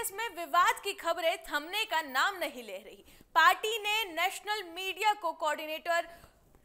कांग्रेस में विवाद की खबरें थमने का नाम नहीं ले रही पार्टी ने नेशनल मीडिया को कोऑर्डिनेटर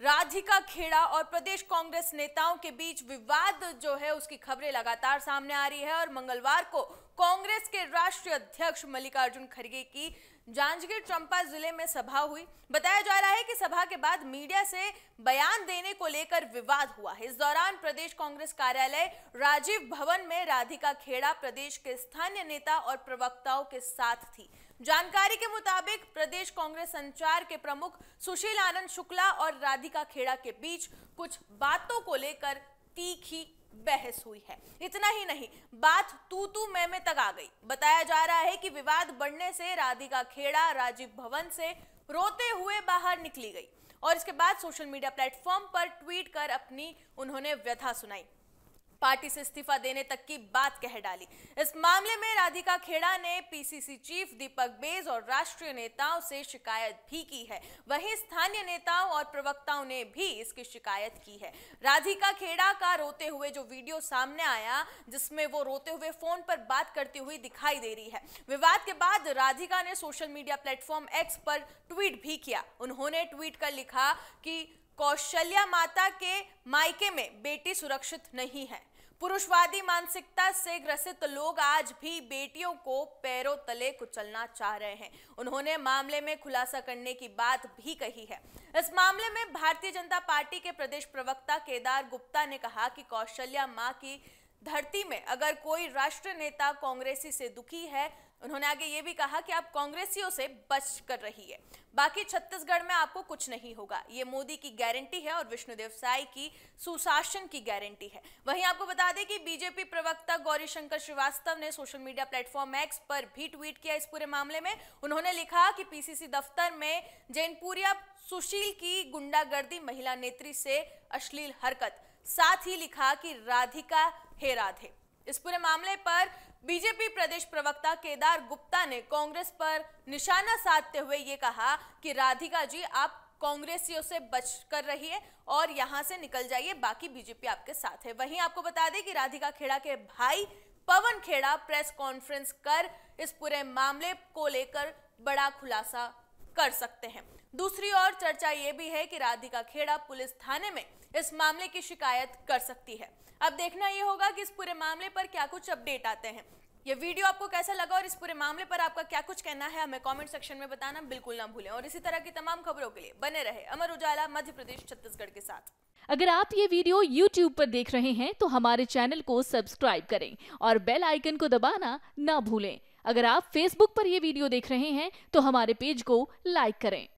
राधिका खेड़ा और प्रदेश कांग्रेस नेताओं के बीच विवाद जो है उसकी खबरें लगातार सामने आ रही है और मंगलवार को कांग्रेस के राष्ट्रीय अध्यक्ष मल्लिकार्जुन खड़गे की जांजगीर चंपा जिले में सभा हुई बताया जा रहा है कि सभा के बाद मीडिया से बयान देने को लेकर विवाद हुआ है इस दौरान प्रदेश कांग्रेस कार्यालय राजीव भवन में राधिका खेड़ा प्रदेश के स्थानीय नेता और प्रवक्ताओं के साथ थी जानकारी के मुताबिक प्रदेश कांग्रेस संचार के प्रमुख सुशील आनंद शुक्ला और राधिका खेड़ा के बीच कुछ बातों को लेकर तीखी बहस हुई है इतना ही नहीं बात तू तू मैं में तक आ गई बताया जा रहा है कि विवाद बढ़ने से राधिका खेड़ा राजीव भवन से रोते हुए बाहर निकली गई और इसके बाद सोशल मीडिया प्लेटफॉर्म पर ट्वीट कर अपनी उन्होंने व्यथा सुनाई पार्टी से इस्तीफा देने तक की बात कह डाली इस मामले में राधिका खेड़ा ने पीसीसी चीफ दीपक बेज और राष्ट्रीय नेताओं से शिकायत भी की है वहीं स्थानीय नेताओं और प्रवक्ताओं ने भी इसकी शिकायत की है राधिका खेड़ा का रोते हुए जो वीडियो सामने आया जिसमें वो रोते हुए फोन पर बात करती हुई दिखाई दे रही है विवाद के बाद राधिका ने सोशल मीडिया प्लेटफॉर्म एक्स पर ट्वीट भी किया उन्होंने ट्वीट कर लिखा कि कौशल्या माता के मायके में बेटी सुरक्षित नहीं है पुरुषवादी मानसिकता से ग्रसित लोग आज भी बेटियों को पैरों तले कुचलना चाह रहे हैं उन्होंने मामले में खुलासा करने की बात भी कही है इस मामले में भारतीय जनता पार्टी के प्रदेश प्रवक्ता केदार गुप्ता ने कहा कि कौशल्या मां की धरती में अगर कोई राष्ट्र नेता कांग्रेसी से दुखी है उन्होंने आगे ये भी कहा कि आप कांग्रेसियों से बच कर रही है बाकी छत्तीसगढ़ में आपको कुछ नहीं होगा ये मोदी की गारंटी है और विष्णुदेव साय की सुशासन की गारंटी है वहीं आपको बता दें कि बीजेपी प्रवक्ता गौरीशंकर श्रीवास्तव ने सोशल मीडिया प्लेटफॉर्म एक्स पर भी ट्वीट किया इस पूरे मामले में उन्होंने लिखा कि पीसीसी दफ्तर में जैनपुरिया सुशील की गुंडागर्दी महिला नेत्री से अश्लील हरकत साथ ही लिखा कि राधिका हे राधे इस पूरे मामले पर बीजेपी प्रदेश प्रवक्ता केदार गुप्ता ने कांग्रेस पर निशाना साधते हुए ये कहा कि राधिका जी आप कांग्रेसियों से बच कर रही है और यहां से निकल जाइए बाकी बीजेपी आपके साथ है वहीं आपको बता दें कि राधिका खेड़ा के भाई पवन खेड़ा प्रेस कॉन्फ्रेंस कर इस पूरे मामले को लेकर बड़ा खुलासा कर सकते हैं दूसरी ओर चर्चा ये भी है कि राधिका खेड़ा पुलिस थाने में इस मामले की शिकायत कर सकती है अब देखना ये होगा कि इस पूरे मामले पर क्या कुछ अपडेट आते हैं ये वीडियो आपको कैसा लगा और इस पूरे मामले पर आपका क्या कुछ कहना है हमें कमेंट सेक्शन में बताना बिल्कुल ना भूलें और इसी तरह की तमाम खबरों के लिए बने रहे अमर उजाला मध्य प्रदेश छत्तीसगढ़ के साथ अगर आप ये वीडियो YouTube पर देख रहे हैं तो हमारे चैनल को सब्सक्राइब करें और बेल आइकन को दबाना ना भूलें अगर आप फेसबुक पर यह वीडियो देख रहे हैं तो हमारे पेज को लाइक करें